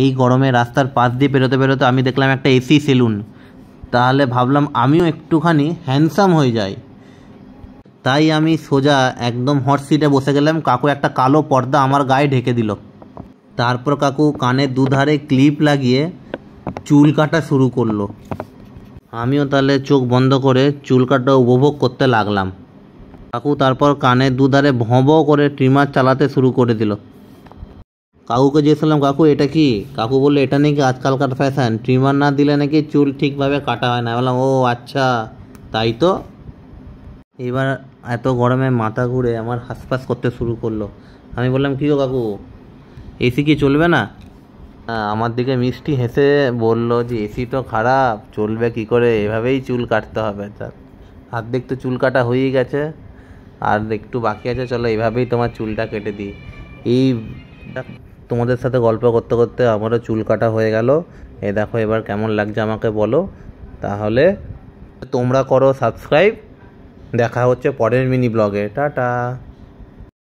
এই গরমে রাস্তার পাশ দিয়ে বেরোতে বেরোতে আমি দেখলাম একটা এসি সেলুন তাহলে ভাবলাম আমিও একটুখানি হ্যান্ডসাম হয়ে যাই তাই আমি সোজা একদম হট সিটে বসে গেলাম কাকু একটা কালো পর্দা আমার গায়ে ঢেকে দিল তারপর কাকু কানের দুধারে ক্লিপ লাগিয়ে চুল কাটা শুরু করলো আমিও তাহলে চোখ বন্ধ করে চুল কাটা উপভোগ করতে লাগলাম কাকু তারপর কানের দুধারে ভঁ করে ট্রিমার চালাতে শুরু করে দিল কাকুকে জিজ্ঞেসালাম কাকু এটা কি কাকু বললো এটা নাকি আজকালকার ফ্যাশন ট্রিমার না দিলে নাকি চুল ঠিকভাবে কাটা হয় না বললাম ও আচ্ছা তাই তো এবার এত গরমে মাথা ঘুরে আমার হাসপাস করতে শুরু করলো আমি বললাম কী কাকু এসি কি চলবে না আমার দিকে মিষ্টি হেসে বলল যে এসি তো খারাপ চলবে কি করে এভাবেই চুল কাটতে হবে তার হাত তো চুল কাটা হয়েই গেছে আর একটু বাকি আছে চলো এভাবেই তোমার চুলটা কেটে দিই এই তোমাদের সাথে গল্প করতে করতে আমারও চুল কাটা হয়ে গেল এ দেখো এবার কেমন লাগছে আমাকে বলো তাহলে তোমরা করো সাবস্ক্রাইব দেখা হচ্ছে পরের মিনি ব্লগে টাটা